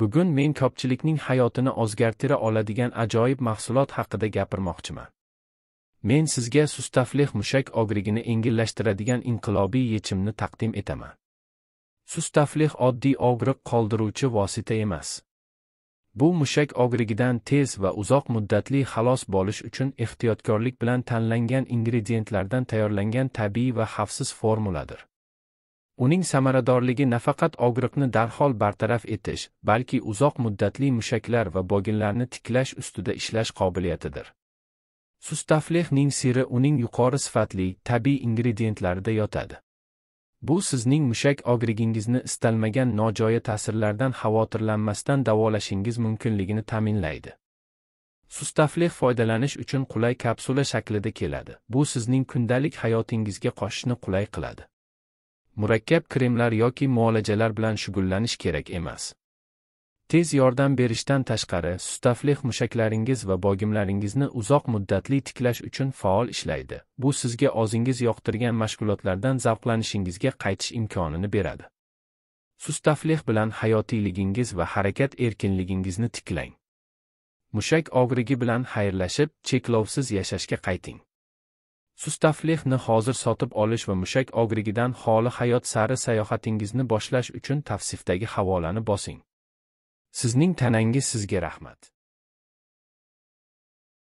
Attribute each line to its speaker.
Speaker 1: Bugun men ko'pchilikning hayotini o'zgartira oladigan ajoyib mahsulot haqida gapirmoqchiman. Men sizga sustafleh mushak og'rigini yengillashtiradigan inqilobiy yechimni taqdim etaman. Sustafleh oddiy og'riq qoldiruvchi vosita emas. Bu mushak og'rigidan tez va uzoq muddatli xalos bo'lish uchun ehtiyotkorlik bilan tanlangan ingredientlardan tayyorlangan tabiiy va xavfsiz formuladir. Uning samaradorligi nafaqat og'riqni darhol bartaraf etish, balki uzoq muddatli mushaklar va boginlarni tiklash ustida ishlash qobiliyatidir. Sustaflehning siri uning yuqori sifatli, tabiiy ingredientlarida yotadi. Bu sizning mushak og'rigingizni istalmagan nojoya ta'sirlardan xavotirlanmasdan davolashingiz mumkinligini ta'minlaydi. Sustaflex foydalanish uchun qulay kapsula shaklida keladi. Bu sizning kundalik hayotingizga qo'shishni qulay qiladi. murakkab kremlar yoki muolajalar bilan shug'ullanish kerak emas. Tez yordam berishdan tashqari, sustaflih mushaklaringiz va bogimlaringizni uzoq muddatli tiklash uchun faol ishlaydi. Bu sizga o'zingiz yoqtirgan mashg'ulotlardan zavqlanishingizga qaytish imkonini beradi. Sustaflih bilan hayotiyligingiz va harakat erkinligingizni tiklang. Mushak og'rigi bilan xayrlashib, cheklovsiz yashashga qayting. Sustaflexni hozir sotib olish va mushak ogrigidan xoli hayot sari sayohatingizni boshlash uchun tavsifdagi havolani bosing. Sizning tanangiz sizga rahmat.